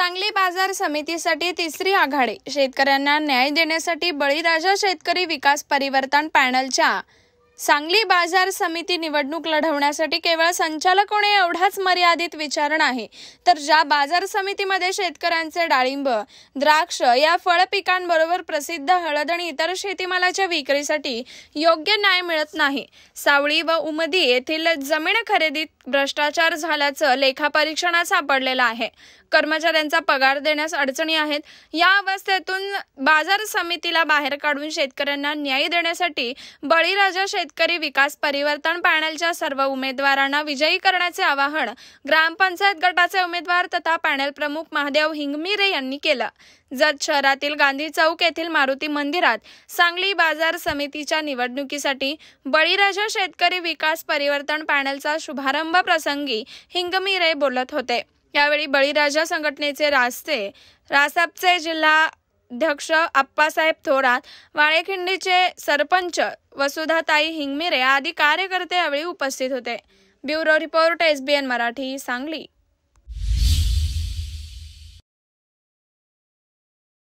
सांगली बाजार समितीसाठी तिसरी आघाडी शेतकऱ्यांना न्याय देण्यासाठी बळीराजा शेतकरी विकास परिवर्तन पॅनलच्या सांगली बाजार समिती निवडणूक लढवण्यासाठी केवळ संचालकोने एवढाच मर्यादित विचार नाही तर ज्या बाजार समितीमध्ये शेतकऱ्यांचे डाळिंब द्राक्ष या फळ पिकांबरोबर प्रसिद्ध हळद आणि इतर शेतीमालाच्या विक्रीसाठी योग्य न्याय मिळत नाही सावळी व उमदी येथील जमीन खरेदीत भ्रष्टाचार झाल्याचं लेखापरीक्षणात सापडलेलं आहे कर्मचाऱ्यांचा पगार देण्यास अडचणी आहेत या अवस्थेतून बाजार समितीला बाहेर काढून शेतकऱ्यांना न्याय देण्यासाठी बळीराजा शेत शेतकरी विकास परिवर्तन पॅनलच्या सर्व उमेदवारांना विजयी करण्याचे आवाहन ग्रामपंचायत गटाचे उमेदवार तथा पॅनल प्रमुख महादेव हिंगमिरे यांनी केलं जत शहरातील गांधी चौक येथील मारुती मंदिरात सांगली बाजार समितीच्या निवडणुकीसाठी बळीराजा शेतकरी विकास परिवर्तन पॅनलचा शुभारंभ प्रसंगी हिंगमिरे बोलत होते यावेळी बळीराजा संघटनेचे रास्ते रासपचे जिल्हा अध्यक्ष आप्पासाहेब थोरात वाळेखिंडीचे सरपंच वसुधाताई हिंगमिरे आदी कार्यकर्ते यावेळी उपस्थित होते bureau report SBN Marathi Sangli